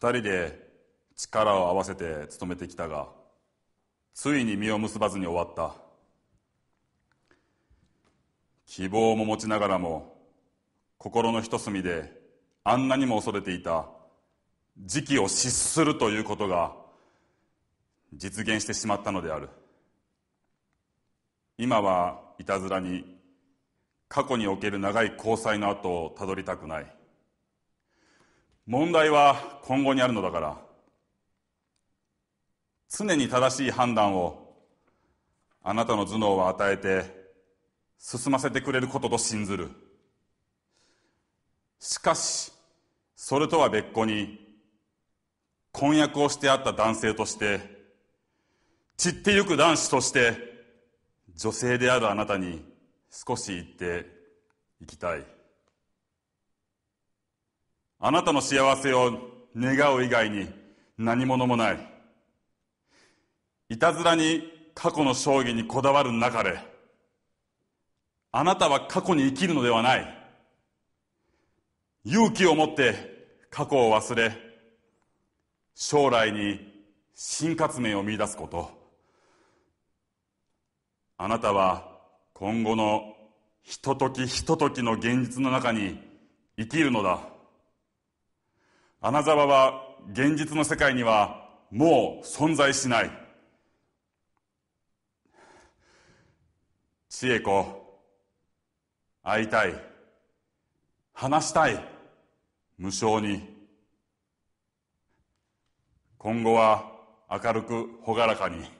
二人で力を合わせて務めてきたがついに実を結ばずに終わった希望も持ちながらも心の一隅であんなにも恐れていた時期を失するということが実現してしまったのである今はいたずらに過去における長い交際の後をたどりたくない問題は今後にあるのだから常に正しい判断をあなたの頭脳は与えて進ませてくれることと信ずるしかしそれとは別個に婚約をしてあった男性として散ってゆく男子として女性であるあなたに少し言っていきたいあなたの幸せを願う以外に何者もない。いたずらに過去の将棋にこだわる中で、あなたは過去に生きるのではない。勇気を持って過去を忘れ、将来に新活面を見出すこと。あなたは今後のひとときひとときの現実の中に生きるのだ。穴沢は現実の世界にはもう存在しない千恵子会いたい話したい無償に今後は明るく朗らかに